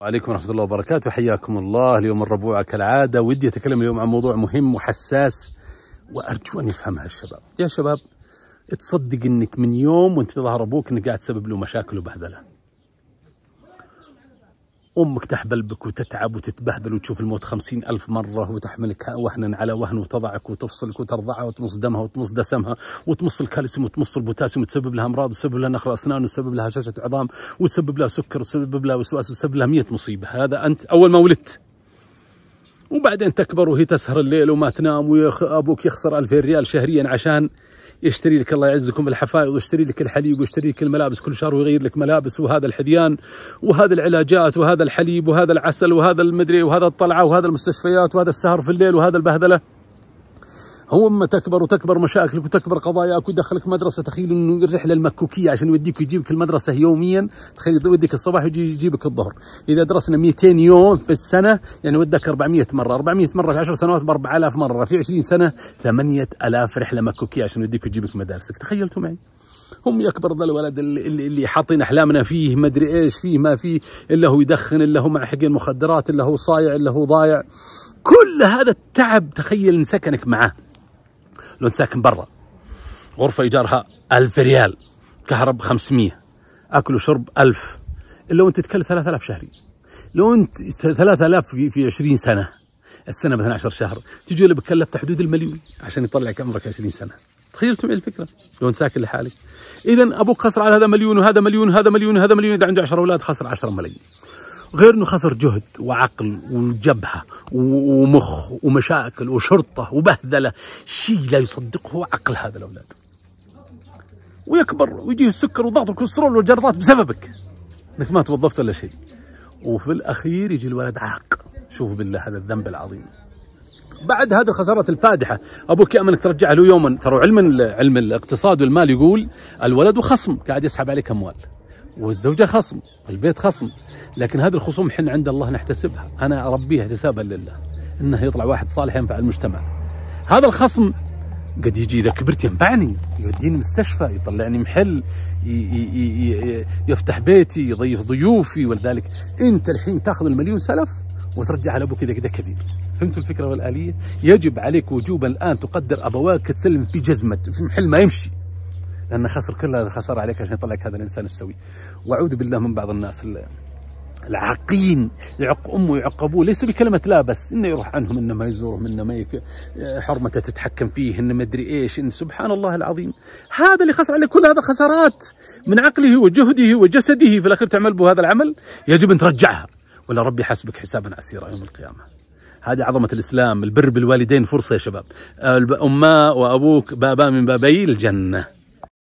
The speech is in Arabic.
وعليكم ورحمة الله وبركاته حياكم الله اليوم الربوع كالعادة ودي أتكلم اليوم عن موضوع مهم وحساس وأرجو أن يفهمها الشباب يا شباب تصدق أنك من يوم وأنت في ظهر أبوك أنك قاعد تسبب له مشاكل وبهدلة امك تحبل بك وتتعب وتتبهدل وتشوف الموت خمسين الف مره وتحملك وهنا على وهن وتضعك وتفصلك وترضعها وتمص دمها وتمص دسمها وتمص الكالسيوم وتمص البوتاسيوم وتسبب لها امراض وتسبب لها نخل اسنان وتسبب لها هشاشه عظام وتسبب لها سكر وتسبب لها وسواس وتسبب لها 100 مصيبه هذا انت اول ما ولدت وبعدين تكبر وهي تسهر الليل وما تنام وابوك يخسر 2000 ريال شهريا عشان يشتري لك الله يعزكم الحفايض ويشتري لك الحليب ويشتري لك الملابس كل شهر ويغير لك ملابس وهذا الحذيان وهذا العلاجات وهذا الحليب وهذا العسل وهذا المدري وهذا الطلعه وهذا المستشفيات وهذا السهر في الليل وهذا البهذله هو اما تكبر وتكبر مشاكلك وتكبر قضاياك ويدخلك مدرسه تخيل انه الرحله المكوكيه عشان يوديك ويجيبك المدرسه يوميا تخيل يوديك الصباح ويجي يجيبك الظهر اذا درسنا 200 يوم بالسنه يعني ودك 400 مره 400 مره في 10 سنوات ب 4000 مره في 20 سنه 8000 رحله مكوكيه عشان يوديك ويجيبك مدارسك تخيلتوا معي هم يكبر ذا الولد اللي, اللي حاطين احلامنا فيه ما ادري ايش فيه ما فيه الا هو يدخن الا هو مع حق المخدرات الا هو صايع الا هو ضايع كل هذا التعب تخيل انسكنك معاه لو انت ساكن برا غرفه ايجارها 1000 ريال كهرب 500 اكل وشرب 1000 الا وانت تكلف 3000 شهري لو انت 3000 في, 20 سنه السنه مثلا 10 شهر تجي اللي بتكلف تحدود المليون عشان يطلعك عمرك 20 سنه تخيل معي الفكره لو انت ساكن لحالك اذا ابوك خسر على هذا مليون وهذا مليون وهذا مليون وهذا مليون اذا عنده 10 اولاد خسر 10 ملايين غير انه خسر جهد وعقل وجبهه ومخ ومشاكل وشرطه وبهذله شيء لا يصدقه عقل هذا الاولاد ويكبر ويجيه السكر وضغط الكوليسترول والجرطات بسببك انك ما توظفت ولا شيء وفي الاخير يجي الولد عاق شوفوا بالله هذا الذنب العظيم بعد هذه الخسارات الفادحه ابوك يامن انك ترجع له يوما ترى علم علم الاقتصاد والمال يقول الولد خصم قاعد يسحب عليك اموال والزوجة خصم والبيت خصم لكن هذه الخصوم احنا عند الله نحتسبها أنا اربيها احتسابا لله إنه يطلع واحد صالح ينفع المجتمع هذا الخصم قد يجي إذا كبرت ينفعني يوديني مستشفى يطلعني محل يفتح بيتي يضيف ضيوفي ولذلك أنت الحين تأخذ المليون سلف وترجع على ابوك اذا كذا كبير فهمت الفكره والاليه يجب عليك وجوبا الان تقدر ابواك تسلم في جزمه في محل ما يمشي لان خسر كل هذا الخساره عليك عشان يطلعك هذا الانسان السوي واعوذ بالله من بعض الناس العاقين يعق امه يعقبوه ليس بكلمه لا بس انه يروح عنهم انه ما يزورهم انه ما يك... حرمته تتحكم فيه انه ما ادري ايش إن سبحان الله العظيم هذا اللي خسر عليه كل هذا خسارات من عقله وجهده وجسده في الاخير تعمل به هذا العمل يجب ان ترجعها ولا ربي حسبك حسابا عسيرا يوم القيامه هذه عظمة الإسلام البر بالوالدين فرصة يا شباب أما وأبوك بابا من بابي الجنة